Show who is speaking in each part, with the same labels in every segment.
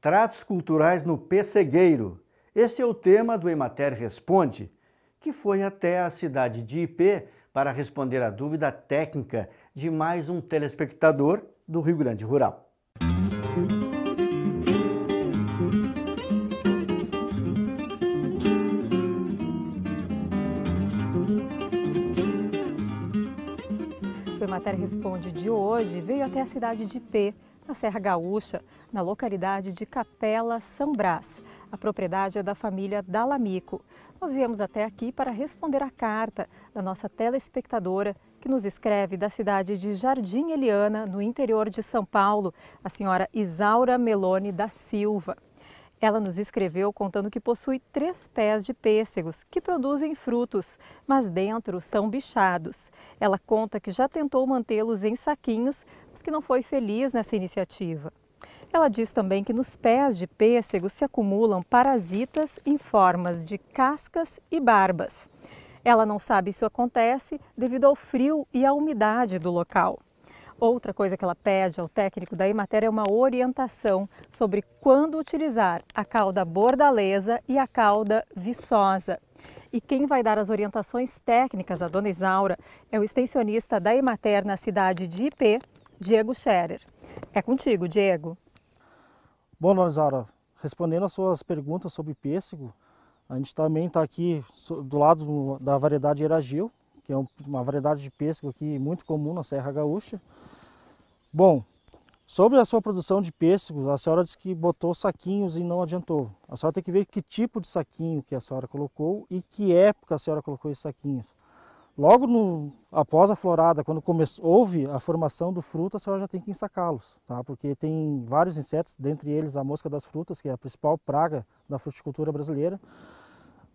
Speaker 1: Tratos culturais no Pessegueiro. Esse é o tema do Emater Responde, que foi até a cidade de IP para responder a dúvida técnica de mais um telespectador do Rio Grande Rural.
Speaker 2: O Emater Responde de hoje veio até a cidade de IP na Serra Gaúcha, na localidade de Capela São Brás. A propriedade é da família Dalamico. Nós viemos até aqui para responder a carta da nossa telespectadora que nos escreve da cidade de Jardim Eliana, no interior de São Paulo, a senhora Isaura Meloni da Silva. Ela nos escreveu contando que possui três pés de pêssegos que produzem frutos, mas dentro são bichados. Ela conta que já tentou mantê-los em saquinhos, diz que não foi feliz nessa iniciativa. Ela diz também que nos pés de pêssego se acumulam parasitas em formas de cascas e barbas. Ela não sabe se isso acontece devido ao frio e à umidade do local. Outra coisa que ela pede ao técnico da Imater é uma orientação sobre quando utilizar a cauda bordaleza e a cauda viçosa. E quem vai dar as orientações técnicas à dona Isaura é o extensionista da Imater na cidade de Ipê. Diego Scherer. É contigo, Diego.
Speaker 1: Bom, Nozara, respondendo às suas perguntas sobre pêssego, a gente também está aqui do lado da variedade Eragil, que é uma variedade de pêssego aqui muito comum na Serra Gaúcha. Bom, sobre a sua produção de pêssego, a senhora disse que botou saquinhos e não adiantou. A senhora tem que ver que tipo de saquinho que a senhora colocou e que época a senhora colocou esses saquinhos. Logo no, após a florada, quando houve a formação do fruto, a senhora já tem que ensacá-los, tá? porque tem vários insetos, dentre eles a mosca das frutas, que é a principal praga da fruticultura brasileira.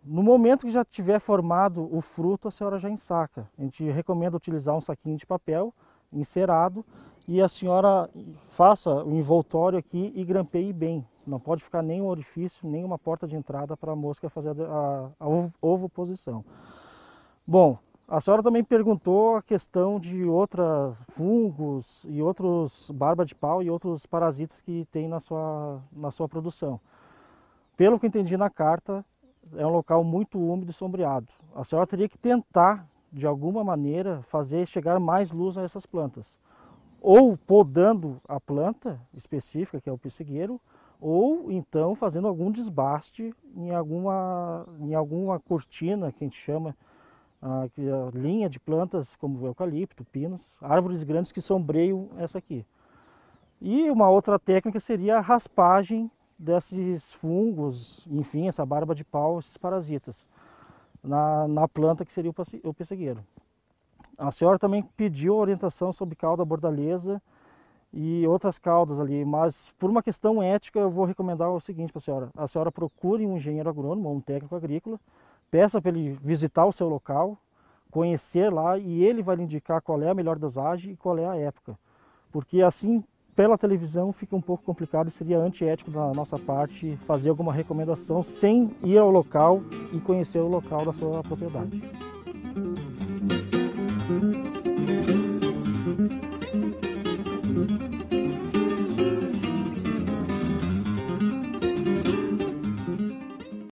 Speaker 1: No momento que já tiver formado o fruto, a senhora já ensaca. A gente recomenda utilizar um saquinho de papel encerado e a senhora faça o envoltório aqui e grampeie bem. Não pode ficar nenhum orifício, nenhuma porta de entrada para a mosca fazer a, a, posição. ovoposição. Bom, a senhora também perguntou a questão de outros fungos e outros barba de pau e outros parasitas que tem na sua, na sua produção. Pelo que entendi na carta, é um local muito úmido e sombreado. A senhora teria que tentar, de alguma maneira, fazer chegar mais luz a essas plantas. Ou podando a planta específica, que é o pessegueiro, ou então fazendo algum desbaste em alguma, em alguma cortina, que a gente chama, a, ah, linha de plantas como o eucalipto, pinos, árvores grandes que sombreiam essa aqui. E uma outra técnica seria a raspagem desses fungos, enfim, essa barba de pau, esses parasitas, na, na planta que seria o pessegueiro. A senhora também pediu orientação sobre cauda bordaleza e outras caudas ali, mas por uma questão ética eu vou recomendar o seguinte para a senhora. A senhora procure um engenheiro agrônomo ou um técnico agrícola Peça para ele visitar o seu local, conhecer lá e ele vai lhe indicar qual é a melhor dosagem e qual é a época. Porque assim, pela televisão, fica um pouco complicado e seria antiético da nossa parte fazer alguma recomendação sem ir ao local e conhecer o local da sua propriedade.